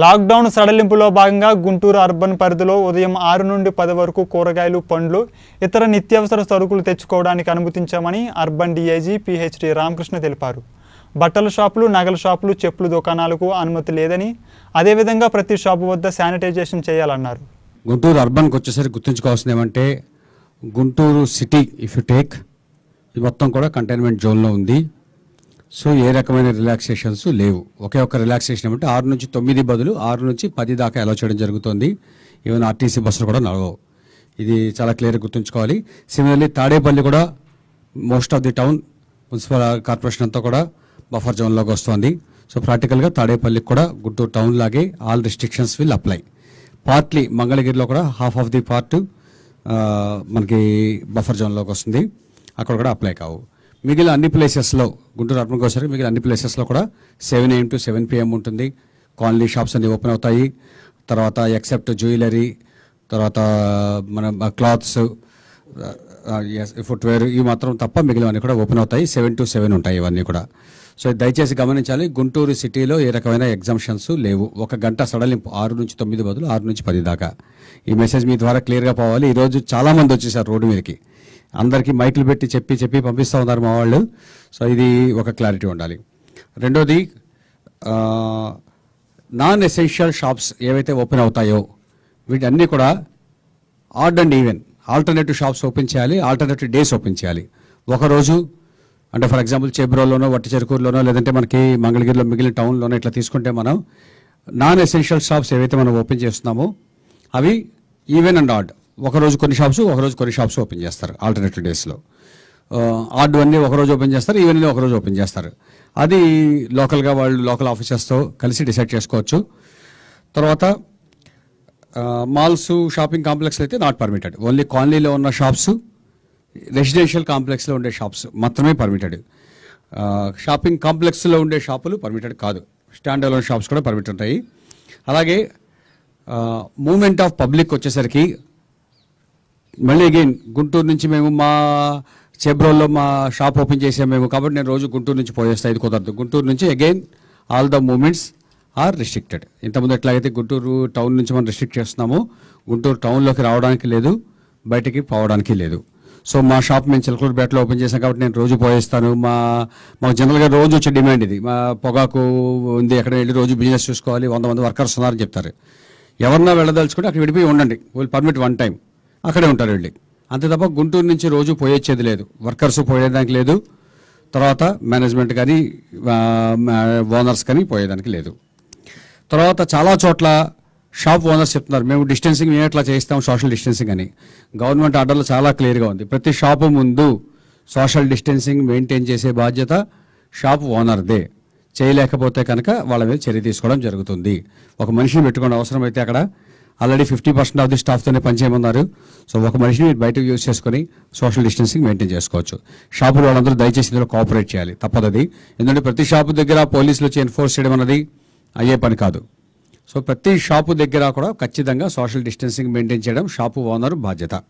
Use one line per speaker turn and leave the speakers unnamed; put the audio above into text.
lockdown సడలింపులో భాగంగా Guntur urban పరిధిలో ఉదయం ఆరు నుండి పది వరకు కూరగాయలు పండ్లు ఇతర నిత్యావసర సరుకులు తెచ్చుకోవడానికి అనుమతించామని అర్బన్ డీఐజీ పిహెచ్డి రామకృష్ణ తెలిపారు బట్టల షాపులు నగల షాపులు చెప్పులు దుకాణాలకు అనుమతి లేదని అదేవిధంగా ప్రతి షాపు వద్ద శానిటైజేషన్ చేయాలన్నారు గుంటూరు అర్బన్కి వచ్చేసరికి గుర్తుంచుకోవాల్సింది ఏమంటే Guntur city if you take మొత్తం కూడా కంటైన్మెంట్ జోన్లో ఉంది సో ఏ రకమైన రిలాక్సేషన్స్ లేవు ఒకే ఒక రిలాక్సేషన్ ఏమంటే ఆరు నుంచి తొమ్మిది బదులు ఆరు నుంచి పది దాకా అలో చేయడం జరుగుతుంది ఈవెన్ ఆర్టీసీ బస్సులు కూడా నడవవు ఇది చాలా క్లియర్గా గుర్తుంచుకోవాలి సిమిలర్లీ తాడేపల్లి కూడా most of the town municipal corporation అంతా కూడా బఫర్ జోన్లోకి వస్తుంది సో ప్రాక్టికల్గా తాడేపల్లికి కూడా గుంటూరు టౌన్ లాగే all restrictions will apply partly మంగళగిరిలో కూడా హాఫ్ ఆఫ్ ది పార్ట్ మనకి బఫర్ జోన్లోకి వస్తుంది అక్కడ కూడా అప్లై కావు మిగిలిన అన్ని ప్లేసెస్లో గుంటూరు అర్బన్ గ్రోసరీ మిగిలిన అన్ని ప్లేసెస్లో కూడా seven AM to seven PM ఉంటుంది కాలనీ షాప్స్ అన్ని ఓపెన్ అవుతాయి తర్వాత ఎక్సెప్ట్ జ్యువెలరీ తర్వాత మన క్లాత్స్ ఫుట్వేర్ ఇవి మాత్రం తప్ప మిగిలినవన్నీ కూడా ఓపెన్ అవుతాయి సెవెన్ టు సెవెన్ ఉంటాయి ఇవన్నీ కూడా సో దయచేసి గమనించాలి గుంటూరు సిటీలో ఏ రకమైన ఎగ్జామ్షన్స్ లేవు ఒక గంట సడలింపు ఆరు నుంచి తొమ్మిది బదులు ఆరు నుంచి పది దాకా ఈ మెసేజ్ మీ ద్వారా క్లియర్గా పోవాలి ఈరోజు చాలామంది వచ్చేసారు రోడ్డు మీదకి అందరికీ మైకులు పెట్టి చెప్పి చెప్పి పంపిస్తూ ఉన్నారు మా వాళ్ళు సో ఇది ఒక క్లారిటీ ఉండాలి రెండోది నాన్ ఎసెన్షియల్ షాప్స్ ఏవైతే ఓపెన్ అవుతాయో వీటన్నీ కూడా odd and even alternative shops open చేయాలి ఆల్టర్నేటివ్ డేస్ ఓపెన్ చేయాలి ఒకరోజు అంటే ఫర్ ఎగ్జాంపుల్ చెబ్రోలోనో వట్టి చెరుకూరులోనో లేదంటే మనకి మంగళగిరిలో మిగిలిన టౌన్లోనో ఇట్లా తీసుకుంటే మనం నాన్ ఎసెన్షియల్ షాప్స్ ఏవైతే మనం ఓపెన్ చేస్తున్నామో అవి ఈవెన్ అండ్ ఆర్డ్ ఒకరోజు కొన్ని షాప్స్ ఒకరోజు కొన్ని షాప్స్ ఓపెన్ చేస్తారు ఆల్టర్నేటివ్ డేస్లో ఆర్డు అన్నీ ఒకరోజు ఓపెన్ చేస్తారు ఈవెన్లీ ఒకరోజు ఓపెన్ చేస్తారు అది లోకల్గా వాళ్ళు లోకల్ ఆఫీసర్స్తో కలిసి డిసైడ్ చేసుకోవచ్చు తర్వాత మాల్స్ షాపింగ్ కాంప్లెక్స్ అయితే నాట్ పర్మిటెడ్ ఓన్లీ కాలనీలో ఉన్న షాప్స్ రెసిడెన్షియల్ కాంప్లెక్స్లో ఉండే షాప్స్ మాత్రమే పర్మిటెడ్ షాపింగ్ కాంప్లెక్స్లో ఉండే షాపులు పర్మిటెడ్ కాదు స్టాండ్ అలోన్ షాప్స్ కూడా పర్మిట్ ఉంటాయి అలాగే మూమెంట్ ఆఫ్ పబ్లిక్ వచ్చేసరికి మళ్ళీ అగైన్ గుంటూరు నుంచి మేము మా చెబ్రోల్లో మా షాప్ ఓపెన్ చేసాం మేము కాబట్టి నేను రోజు గుంటూరు నుంచి పోయేస్తాను ఇది కుదరదు గుంటూరు నుంచి again all the movements are restricted ఇంతకుముందు ఎట్లాగైతే గుంటూరు టౌన్ నుంచి మనం రిస్ట్రిక్ట్ చేస్తున్నాము గుంటూరు టౌన్లోకి రావడానికి లేదు బయటికి పోవడానికి లేదు సో మా షాప్ మేము చిలకలూరుపేటలో ఓపెన్ చేసాం కాబట్టి నేను రోజు పోయేస్తాను మా మాకు జనరల్గా రోజు వచ్చే డిమాండ్ ఇది మా పొగాకు ఉంది ఎక్కడ వెళ్ళి రోజు బిజినెస్ చూసుకోవాలి వంద మంది వర్కర్స్ ఉన్నారని చెప్తారు ఎవరన్నా వెళ్ళదలుచుకుంటే అక్కడ విడిపోయి ఉండండి విల్ పర్మిట్ వన్ టైం అక్కడే ఉంటారు వెళ్ళి అంతే తప్ప గుంటూరు నుంచి రోజు పోయేచ్చేది లేదు వర్కర్స్ పోయేదానికి లేదు తర్వాత మేనేజ్మెంట్ కానీ ఓనర్స్ కానీ పోయేదానికి లేదు తర్వాత చాలా చోట్ల షాప్ ఓనర్స్ చెప్తున్నారు మేము డిస్టెన్సింగ్ మేము ఎట్లా చేస్తాం సోషల్ డిస్టెన్సింగ్ అని గవర్నమెంట్ ఆర్డర్లో చాలా క్లియర్గా ఉంది ప్రతి షాపు ముందు సోషల్ డిస్టెన్సింగ్ మెయింటైన్ చేసే బాధ్యత షాప్ ఓనర్దే చేయలేకపోతే కనుక వాళ్ళ మీద చర్య తీసుకోవడం జరుగుతుంది ఒక మనిషిని పెట్టుకోవడం అవసరమైతే అక్కడ already fifty percent of the స్టాఫ్తోనే పనిచేయమన్నారు సో ఒక మనిషిని మీరు బయటకు యూజ్ చేసుకొని సోషల్ డిస్టెన్సింగ్ మెయింటైన్ చేసుకోవచ్చు షాపులు వాళ్ళందరూ దయచేసి ఇందులో కోఆపరేట్ చేయాలి తప్పదది ఎందుకంటే ప్రతి షాపు దగ్గర పోలీసులు వచ్చి ఎన్ఫోర్స్ చేయడం అన్నది అయ్యే పని కాదు సో ప్రతి షాపు దగ్గర కూడా ఖచ్చితంగా సోషల్ డిస్టెన్సింగ్ మెయింటైన్ చేయడం షాపు ఓనర్ బాధ్యత